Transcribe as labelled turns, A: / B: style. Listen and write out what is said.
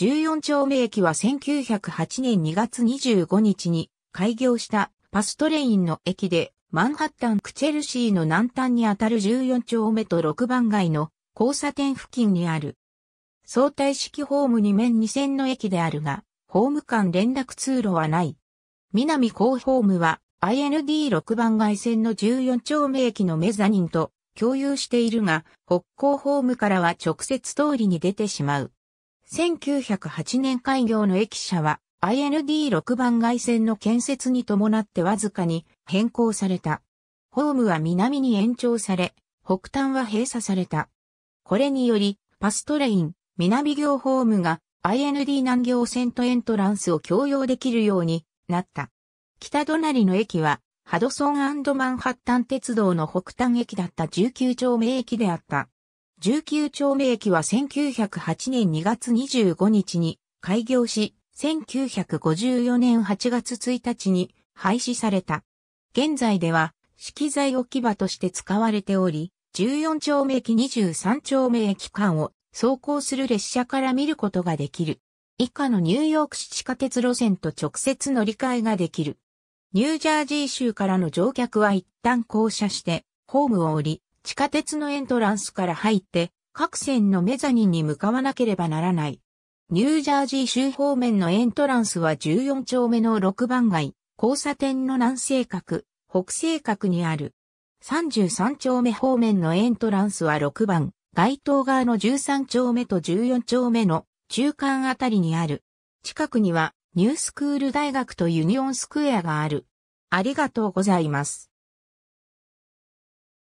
A: 14丁目駅は1908年2月25日に開業したパストレインの駅で、マンハッタンクチェルシーの南端にあたる14丁目と6番街の交差点付近にある。相対式ホーム2面2線の駅であるが、ホーム間連絡通路はない。南高ホームは IND6 番街線の14丁目駅のメザニンと共有しているが、北高ホームからは直接通りに出てしまう。1908年開業の駅舎は IND6 番外線の建設に伴ってわずかに変更された。ホームは南に延長され、北端は閉鎖された。これにより、パストレイン、南行ホームが IND 南行線とエントランスを共用できるようになった。北隣の駅は、ハドソンマンハッタン鉄道の北端駅だった19丁目駅であった。19丁目駅は1908年2月25日に開業し、1954年8月1日に廃止された。現在では、資材置き場として使われており、14丁目駅23丁目駅間を走行する列車から見ることができる。以下のニューヨーク市地下鉄路線と直接乗り換えができる。ニュージャージー州からの乗客は一旦降車して、ホームを降り、地下鉄のエントランスから入って、各線のメザニンに向かわなければならない。ニュージャージー州方面のエントランスは14丁目の6番街、交差点の南西角、北西角にある。33丁目方面のエントランスは6番、街頭側の13丁目と14丁目の中間あたりにある。近くにはニュースクール大学とユニオンスクエアがある。ありがとうございます。